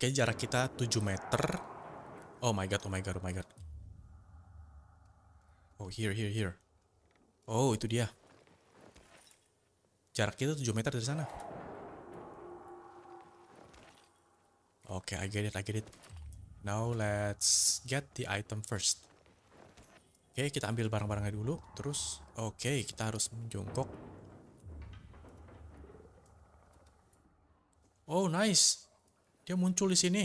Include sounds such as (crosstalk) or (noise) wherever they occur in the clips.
Oke, jarak kita 7 meter. Oh my god, oh my god, oh my god. Oh, here, here, here. Oh, itu dia. Jarak kita 7 meter dari sana. Oke, okay, I get it, I get it. Now let's get the item first. Oke, okay, kita ambil barang-barangnya dulu. Terus, oke, okay, kita harus menjongkok. Oh, nice. Dia muncul di sini.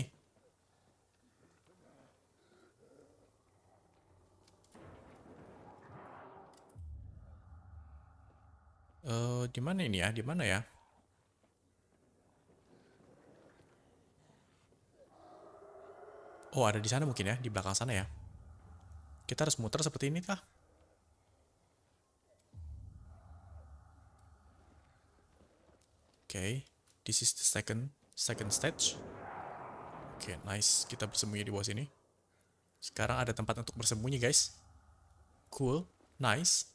Uh, di mana ini ya? Di mana ya? Oh, ada di sana mungkin ya, di belakang sana ya. Kita harus muter seperti ini kah? Oke, okay. this is the second second stage. Oke, okay, nice. Kita bersembunyi di bawah sini. Sekarang ada tempat untuk bersembunyi, guys. Cool. Nice.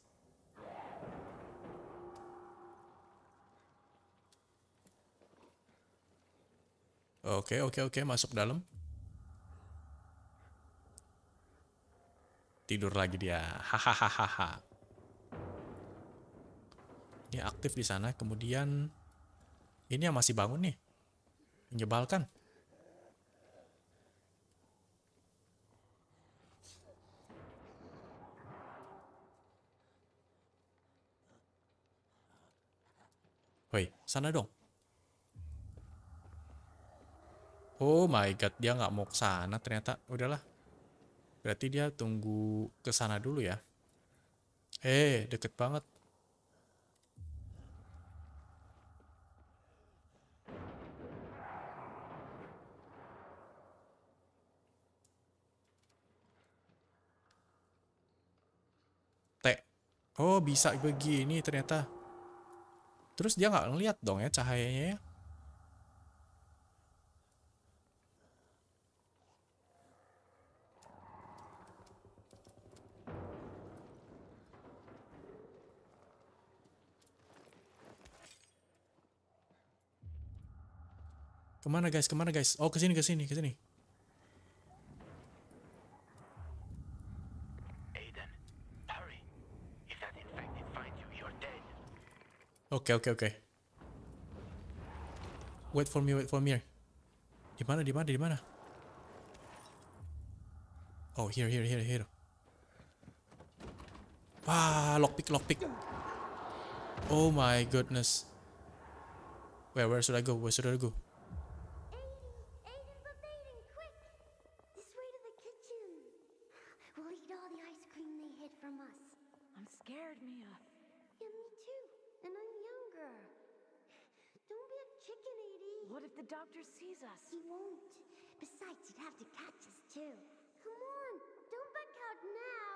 Oke, okay, oke, okay, oke. Okay. Masuk dalam. Tidur lagi dia. Hahaha. Ini aktif di sana. Kemudian... Ini yang masih bangun nih. Menyebalkan. Woi, sana dong. Oh my god, dia nggak mau ke sana ternyata. Udahlah. Berarti dia tunggu ke sana dulu ya. Eh, hey, deket banget. Oh, bisa begini ternyata. Terus dia nggak ngeliat dong ya cahayanya ya. Kemana guys? Kemana guys? Oh kesini kesini kesini. Oke, oke, oke. Wait for me, wait for me. Di mana, di mana, di mana? Oh, here, here, here, here. Wah, lockpick, lockpick. Oh my goodness. Where, where should I go? Where should I go? What if the doctor sees us? He won't. Besides, he'd have to catch us too. Come on, don't back out now.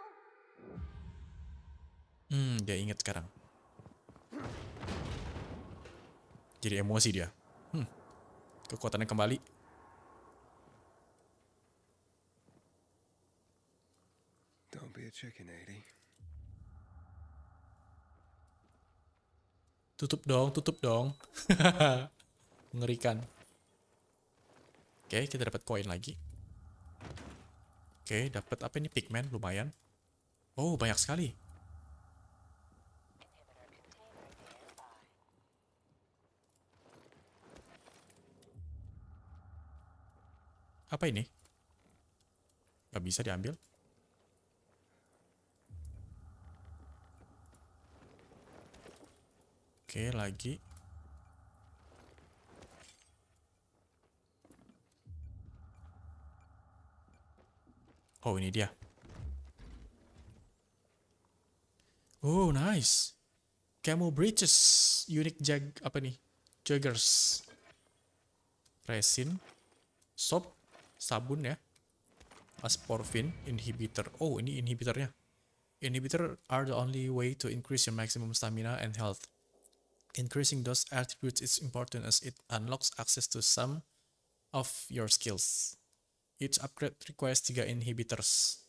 Hmm, dia ingat sekarang. Jadi emosi dia. Hmm. Kekuatannya kembali. Don't be a chicken, Eddie. Tutup dong, tutup dong. Hahaha. (laughs) Mengerikan. Oke, kita dapat koin lagi. Oke, okay, dapat apa ini? pigment lumayan. Oh, banyak sekali. Apa ini? Gak bisa diambil. Oke, lagi. Oh, ini dia. Oh, nice. Camo breeches. Unique jag... Apa nih? Joggers. Resin. Soap. Sabun ya. Asporfin Inhibitor. Oh, ini inhibitornya. Inhibitor are the only way to increase your maximum stamina and health. Increasing those attributes is important as it unlocks access to some of your skills. Each upgrade requires 3 inhibitors.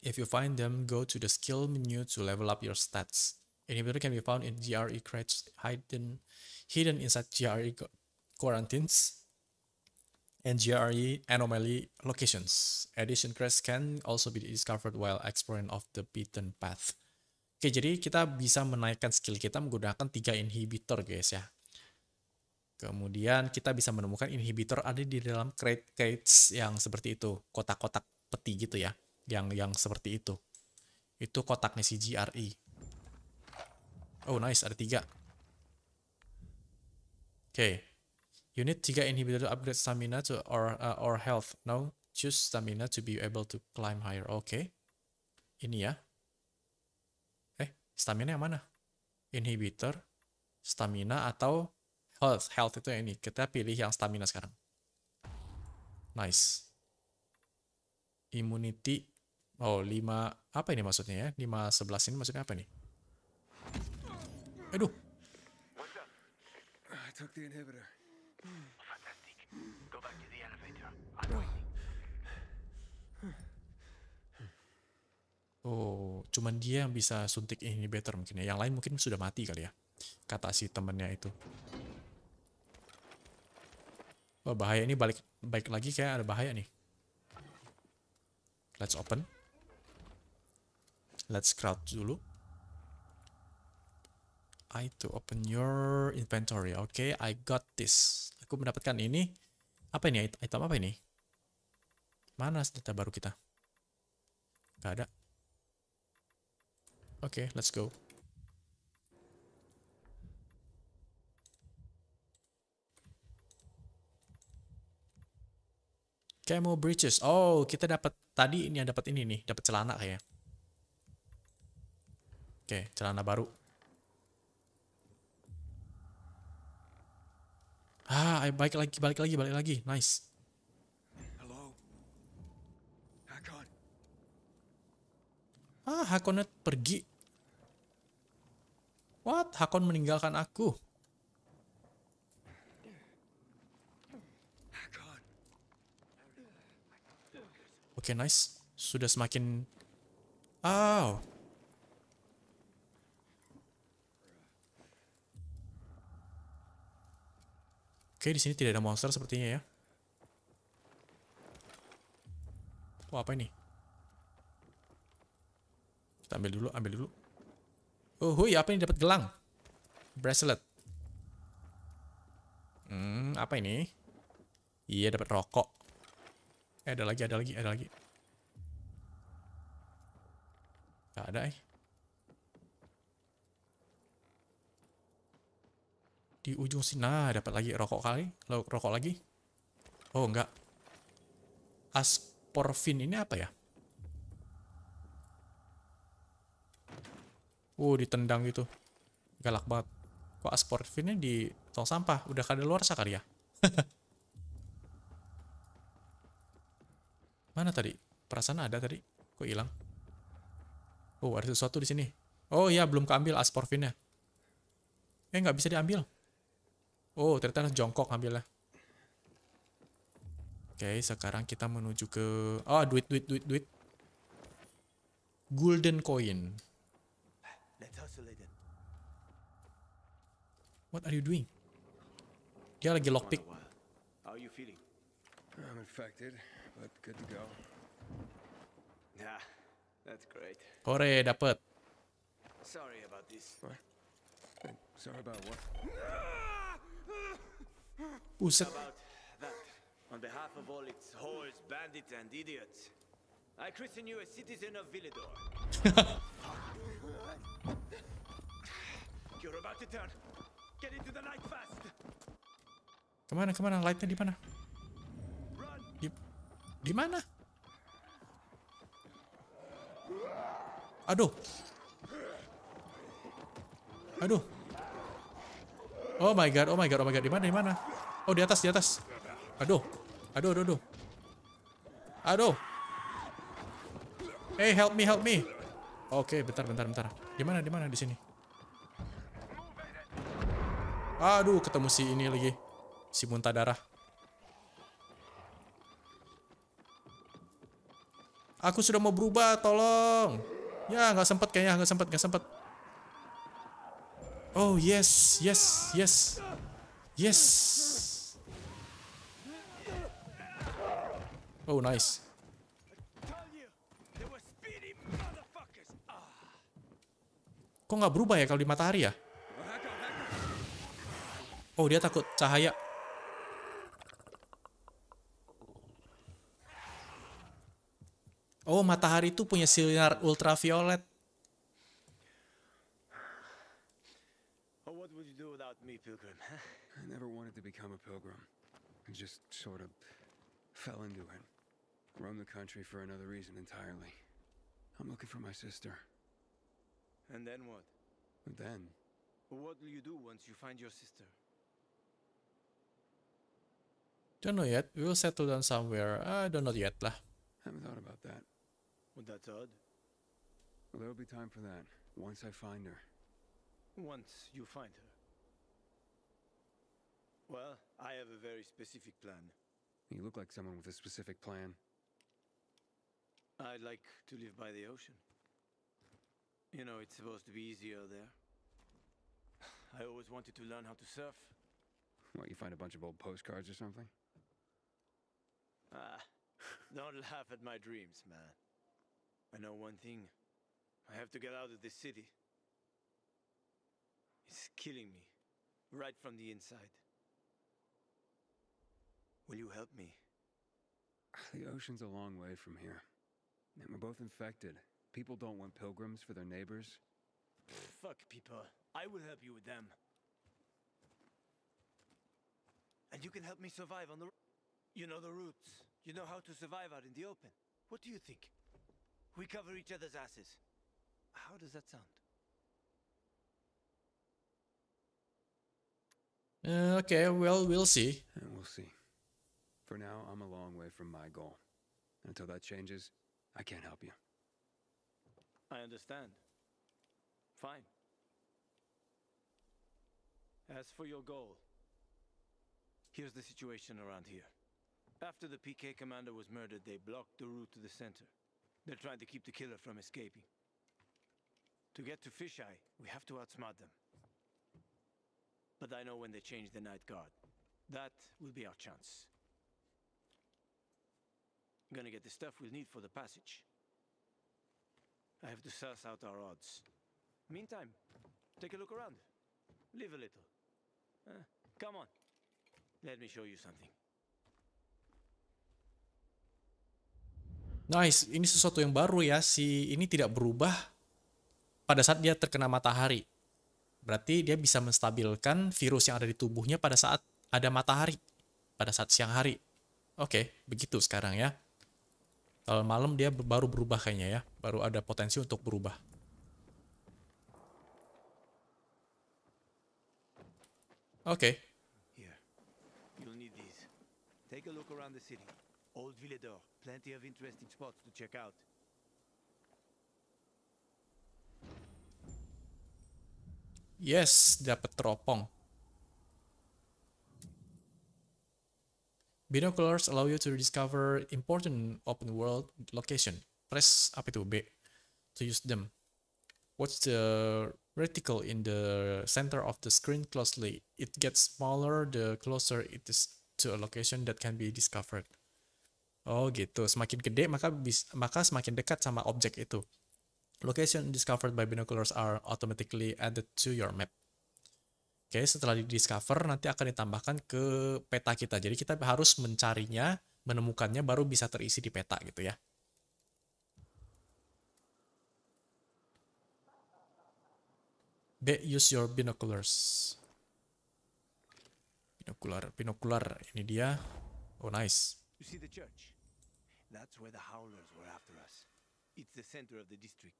If you find them, go to the skill menu to level up your stats. Inhibitor can be found in GRE crates hidden, hidden inside GRE quarantines and GRE anomaly locations. Addition crates can also be discovered while exploring of the beaten path. Oke, jadi kita bisa menaikkan skill kita menggunakan tiga inhibitor guys ya. Kemudian kita bisa menemukan inhibitor ada di dalam crate crates yang seperti itu, kotak-kotak peti gitu ya, yang yang seperti itu. Itu kotaknya si GRE. Oh nice, ada tiga. Oke, okay. unit tiga inhibitor to upgrade stamina to or uh, or health. Now choose stamina to be able to climb higher. Oke, okay. ini ya. Eh, stamina yang mana? Inhibitor, stamina atau health, health itu yang ini. Kita pilih yang stamina sekarang. Nice. Immunity. Oh, 5. Apa ini maksudnya ya? 5, 11 ini maksudnya apa nih? Aduh. Ah, oh, cuman dia yang bisa suntik inhibitor mungkin ya. Yang lain mungkin sudah mati kali ya. Kata si temennya itu. Wah bahaya ini balik balik lagi kayak ada bahaya nih. Let's open. Let's crowd dulu. I to open your inventory. Oke, okay, I got this. Aku mendapatkan ini. Apa ini? Item apa ini? Mana senjata baru kita? Gak ada. Oke, okay, let's go. Camo breeches. Oh, kita dapat tadi ini yang dapat ini nih, dapat celana kayaknya. Oke, celana baru. Ah, balik lagi, balik lagi, balik lagi. Nice. Hello. Hakon. Ah, Hakonet pergi. What? Hakon meninggalkan aku. Oke, okay, nice. Sudah semakin... Oh. Oke, okay, di sini tidak ada monster sepertinya ya. Wah, apa ini? Kita ambil dulu, ambil dulu. Oh, hui, apa ini dapat gelang? Bracelet. Hmm, apa ini? Iya, dapat rokok. Eh, ada lagi, ada lagi, ada lagi. Gak ada, eh. Di ujung sini, nah dapat lagi rokok kali. Rokok lagi. Oh, enggak. Asporfin ini apa ya? Uh, ditendang gitu. Galak banget. Kok asporfinnya di tong sampah? Udah kada luar kali ya? (laughs) Mana tadi? Perasaan ada tadi. Kok hilang? Oh, ada sesuatu di sini. Oh iya, belum keambil asporfinnya. Eh, nggak bisa diambil. Oh, ternyata harus jongkok ambilnya. Oke, sekarang kita menuju ke... Oh, duit, duit, duit, duit. Golden coin. What are you doing? Dia lagi lockpick but good to go. Yeah, that's great. Hore, dapat. Sorry about this. What? Sorry about what? About that. On behalf of all its whores, bandits, and idiots, I christen you a citizen of Villador. (laughs) You're about to turn. Get into the night fast. Kemana, kemana? Lightnya di mana? Di mana? Aduh. Aduh. Oh my god, oh my god, oh my god. Di mana? Di mana? Oh, di atas, di atas. Aduh. Aduh, aduh, aduh. Aduh. Hey, help me, help me. Oke, okay, bentar, bentar, bentar. Di mana? Di mana? Di sini. Aduh, ketemu si ini lagi. Si muntah darah. Aku sudah mau berubah, tolong. Ya, nggak sempat kayaknya, nggak sempat, nggak sempat. Oh yes, yes, yes, yes. Oh nice. Kok nggak berubah ya kalau di matahari ya? Oh dia takut cahaya. Oh, matahari itu punya sinar ultraviolet. What would you do without me, pilgrim? I never wanted to become a pilgrim. I just sort of fell into it. Roam the country for another reason entirely. I'm looking for my sister. And then what? And then? What will you do once you find your sister? Don't know yet. We will settle down somewhere. I don't know yet lah. Haven't thought about that. Would that's odd. there'll be time for that, once I find her. Once you find her. Well, I have a very specific plan. You look like someone with a specific plan. I'd like to live by the ocean. You know, it's supposed to be easier there. (sighs) I always wanted to learn how to surf. What, you find a bunch of old postcards or something? Ah, (laughs) don't laugh at my dreams, man. I know one thing. I have to get out of this city. It's killing me, right from the inside. Will you help me? The ocean's a long way from here. And we're both infected. People don't want pilgrims for their neighbors. Fuck people. I will help you with them. And you can help me survive on the... You know the routes. You know how to survive out in the open. What do you think? We cover each other's asses. How does that sound? Uh, okay, well, we'll see. And we'll see. For now, I'm a long way from my goal. Until that changes, I can't help you. I understand. Fine. As for your goal, here's the situation around here. After the PK commander was murdered, they blocked the route to the center. They're trying to keep the killer from escaping. To get to Fisheye, we have to outsmart them. But I know when they change the Night Guard. That will be our chance. I'm gonna get the stuff we'll need for the passage. I have to suss out our odds. Meantime, take a look around. Live a little. Uh, come on. Let me show you something. nice ini sesuatu yang baru ya si ini tidak berubah pada saat dia terkena matahari berarti dia bisa menstabilkan virus yang ada di tubuhnya pada saat ada matahari pada saat siang hari oke okay, begitu sekarang ya kalau malam dia baru berubah kayaknya ya baru ada potensi untuk berubah oke okay. Here. You'll Take a look around the city. Old Villador. Plenty of interesting spots to check out. Yes, dapat teropong. Binoculars allow you to discover important open world location. Press up to B to use them. Watch the reticle in the center of the screen closely. It gets smaller the closer it is to a location that can be discovered. Oh gitu, semakin gede maka bis, maka semakin dekat sama objek itu. Location discovered by binoculars are automatically added to your map. Oke, okay, setelah di-discover nanti akan ditambahkan ke peta kita. Jadi kita harus mencarinya, menemukannya baru bisa terisi di peta gitu ya. B. Use your binoculars. Binocular, binocular. Ini dia. Oh nice. You see the church? That's where the Howlers were after us. It's the center of the district.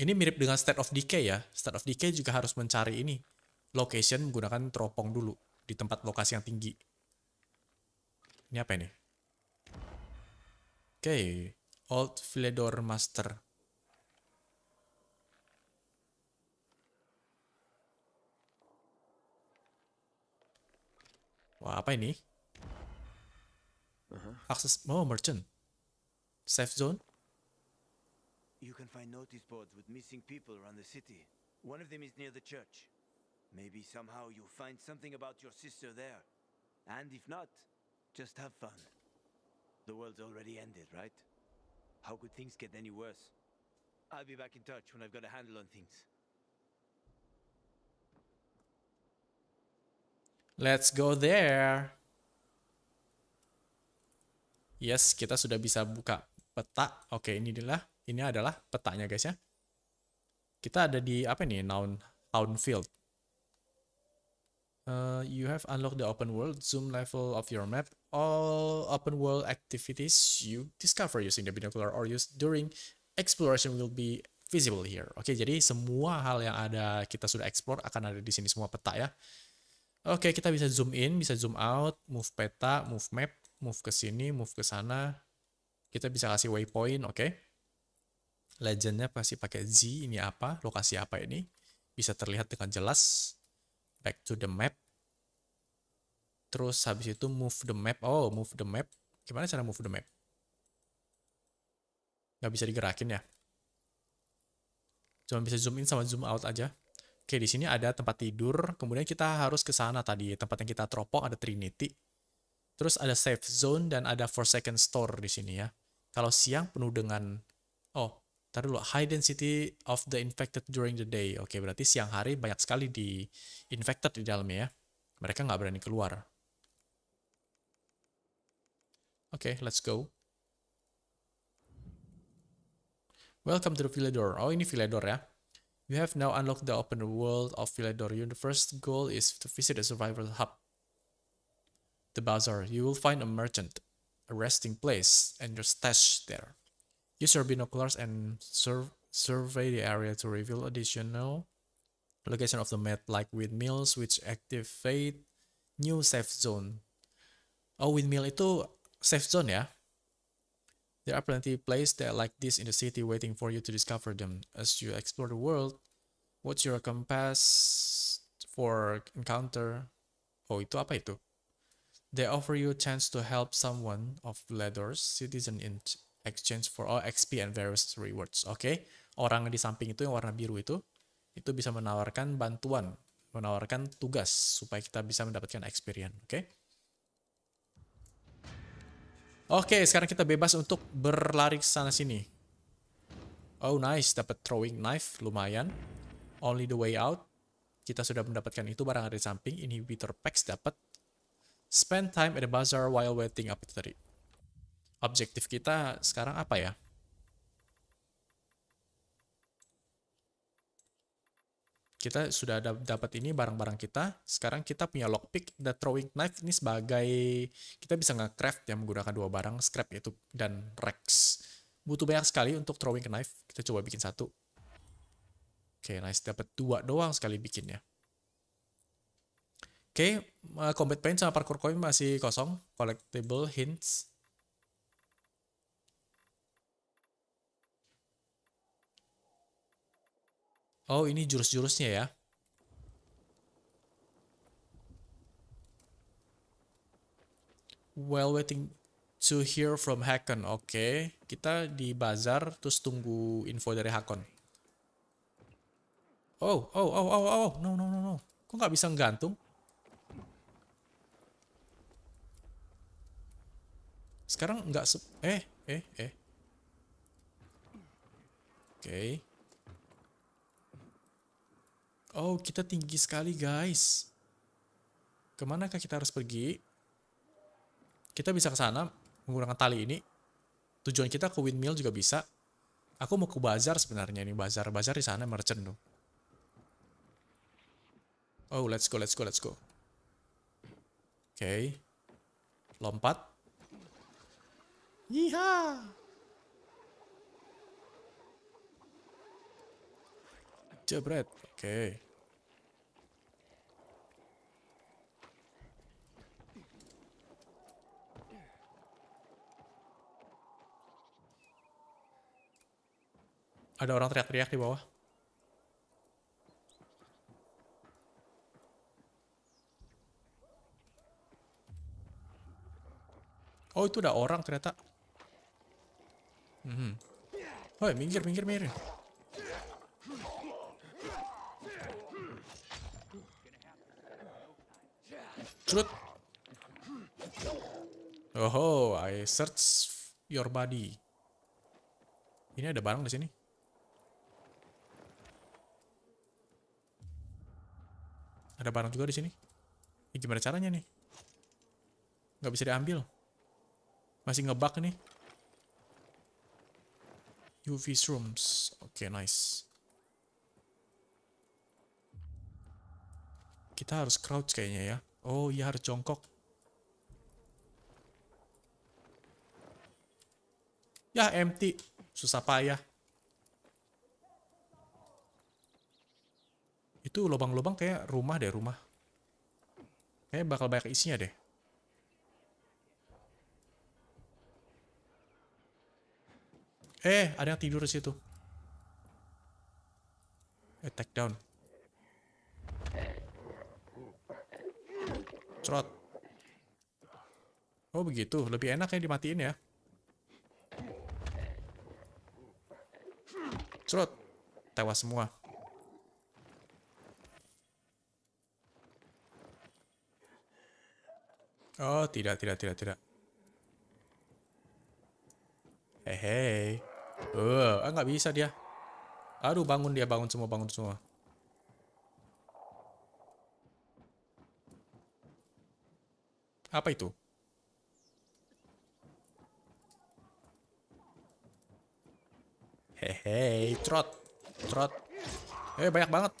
Ini mirip dengan State of Decay ya. State of Decay juga harus mencari ini. Location menggunakan teropong dulu. Di tempat lokasi yang tinggi. Ini apa ini? Oke. Okay. Old Fledor Master. Wah apa ini? Uh-huh. Access oh merchant. Safe zone. You can find notice boards with missing people around the city. One of them is near the church. Maybe somehow you'll find something about your sister there. And if not, just have fun. The world's already ended, right? How could things get any worse? I'll be back in touch when I've got a handle on things. Let's go there. Yes, kita sudah bisa buka peta. Oke, ini adalah ini adalah petanya guys ya. Kita ada di apa nih? Noun Town Field. Uh, you have unlocked the open world zoom level of your map. All open world activities you discover using the binocular or use during exploration will be visible here. Oke, okay, jadi semua hal yang ada kita sudah explore akan ada di sini semua peta ya. Oke, kita bisa zoom in, bisa zoom out, move peta, move map, move ke sini, move ke sana. Kita bisa kasih waypoint, oke. Okay. Legendnya pasti pakai Z, ini apa, lokasi apa ini. Bisa terlihat dengan jelas. Back to the map. Terus habis itu move the map. Oh, move the map. Gimana cara move the map? Gak bisa digerakin ya. Cuma bisa zoom in sama zoom out aja. Oke, di sini ada tempat tidur, kemudian kita harus ke sana tadi, tempat yang kita teropong ada Trinity. Terus ada safe zone dan ada Second Store di sini ya. Kalau siang penuh dengan oh, tadi dulu, high density of the infected during the day. Oke, berarti siang hari banyak sekali di infected di dalamnya ya. Mereka nggak berani keluar. Oke, let's go. Welcome to the Villador. Oh, ini Villador ya. You have now unlocked the open world of Villador. Your first goal is to visit the survival hub, the bazaar. You will find a merchant, a resting place, and your stash there. Use your binoculars and sur survey the area to reveal additional location of the map, like windmills, which activate new safe zone. Oh, windmill itu safe zone ya? There are plenty of places that like this in the city waiting for you to discover them. As you explore the world, what's your compass for encounter? Oh, itu apa itu? They offer you a chance to help someone of Ledor's citizen in exchange for all oh, XP and various rewards. Oke, okay? orang di samping itu yang warna biru itu, itu bisa menawarkan bantuan, menawarkan tugas supaya kita bisa mendapatkan experience. Oke. Okay? Oke, sekarang kita bebas untuk berlari ke sana sini. Oh nice, dapat throwing knife, lumayan. Only the way out. Kita sudah mendapatkan itu barang ada samping. Ini Inhibitor packs dapat. Spend time at the bazaar while waiting up itu tadi? Objektif kita sekarang apa ya? kita sudah dapat ini barang-barang kita. Sekarang kita punya lockpick dan throwing knife ini sebagai kita bisa ngecraft yang menggunakan dua barang, scrap yaitu dan rex. Butuh banyak sekali untuk throwing knife. Kita coba bikin satu. Oke, okay, nice. Dapat dua doang sekali bikinnya. Oke, okay, eh, combat paint sama parkour coin masih kosong. Collectible hints. Oh, ini jurus-jurusnya ya. While waiting to hear from Hakon. Oke, okay. kita di bazar terus tunggu info dari Hakon. Oh, oh, oh, oh, oh, no, no, no, no. Kok nggak bisa nggantung? Sekarang nggak se... Eh, eh, eh. Oke. Okay. Oh, kita tinggi sekali guys. Kemanakah kita harus pergi? Kita bisa ke sana menggunakan tali ini. Tujuan kita ke windmill juga bisa. Aku mau ke bazar sebenarnya ini bazar. Bazar di sana merchant dong. Oh, let's go, let's go, let's go. Oke. Okay. Lompat. Yeehaw! Jebret. Oke. Okay. Ada orang teriak-teriak di bawah. Oh itu ada orang ternyata. Hmm. Oh minggir minggir minggir. Shoot. Oh, I search your body. Ini ada barang di sini. Ada barang juga di sini. Ini gimana caranya nih? Gak bisa diambil. Masih ngebak nih. UV shrooms. Oke, okay, nice. Kita harus crouch kayaknya ya. Oh iya harus jongkok. Ya empty. Susah payah. Itu lubang-lubang kayak rumah deh rumah. Kayak bakal banyak isinya deh. Eh, ada yang tidur di situ. Eh, take down. bacrot. Oh begitu, lebih enak ya dimatiin ya. Crot, tewas semua. Oh, tidak, tidak, tidak, tidak. Hei, eh, hei. Uh, oh, ah, nggak bisa dia. Aduh, bangun dia, bangun semua, bangun semua. Apa itu? Hehe, trot. Trot. Eh, banyak banget.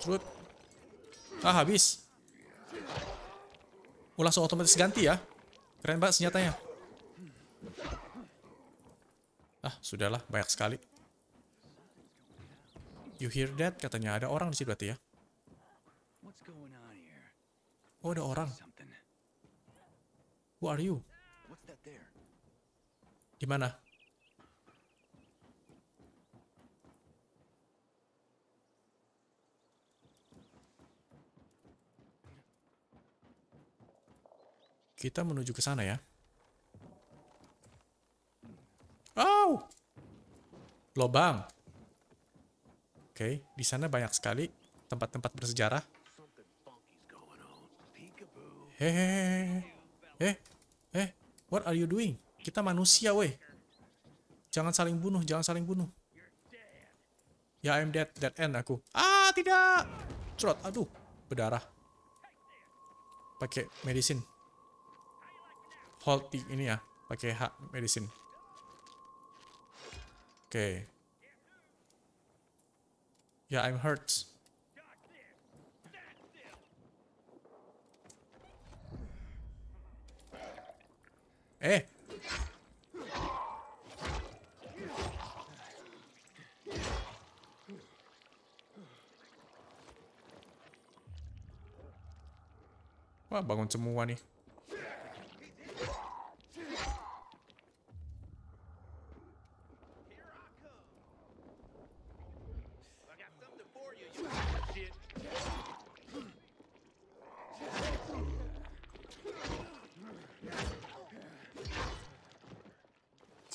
Trot. Ah, habis. Oh, langsung otomatis ganti ya. Keren banget senjatanya. Ah, sudahlah, banyak sekali. You hear that? Katanya ada orang di situ berarti ya. Oh, ada orang. Who are you? Di mana? Kita menuju ke sana ya. Oh! Lobang. Oke, di sana banyak sekali tempat-tempat bersejarah. Hehehe. Eh, eh, what are you doing? Kita manusia, weh. Jangan saling bunuh, jangan saling bunuh. Ya, I'm dead, dead end aku. Ah, tidak. Cerot, aduh, berdarah. Pakai medicine. Hold ini ya, pakai hak medicine. Oke. Yeah, I'm hurt. Hey! Wah, bangun semua nih.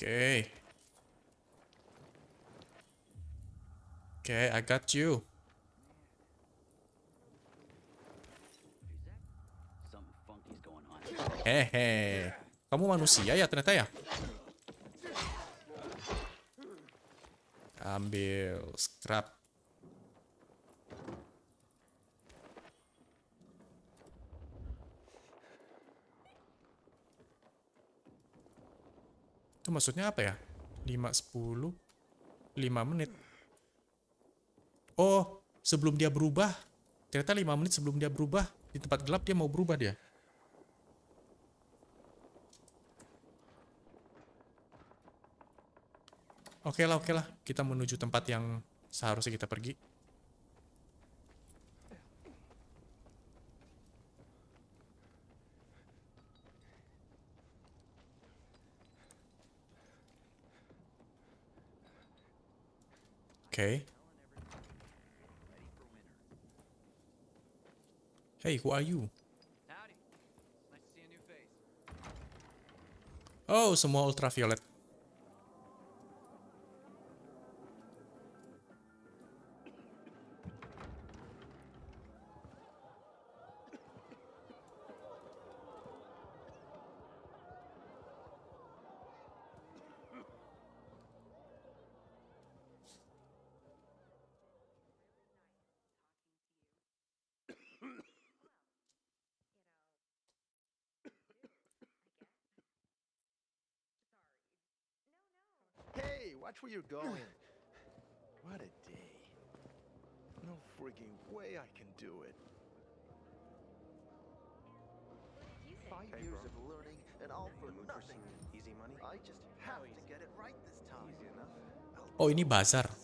Okay. Okay, I got you. Hehe. Eh. Kamu manusia ya ternyata ya? Ambil scrap. maksudnya apa ya? 5, 10, 5 menit. Oh, sebelum dia berubah. Ternyata 5 menit sebelum dia berubah. Di tempat gelap dia mau berubah dia. Oke lah, oke lah. Kita menuju tempat yang seharusnya kita pergi. Okay. Hey, who are you? Howdy. Nice to see a new face. Oh, some more ultraviolet. Watch where you're going. (sighs) what a day. No freaking way I can do it. Five hey, years bro. of learning and all for nothing. Easy money. I just have to get it right this time. Easy enough. Oh, ini bazar.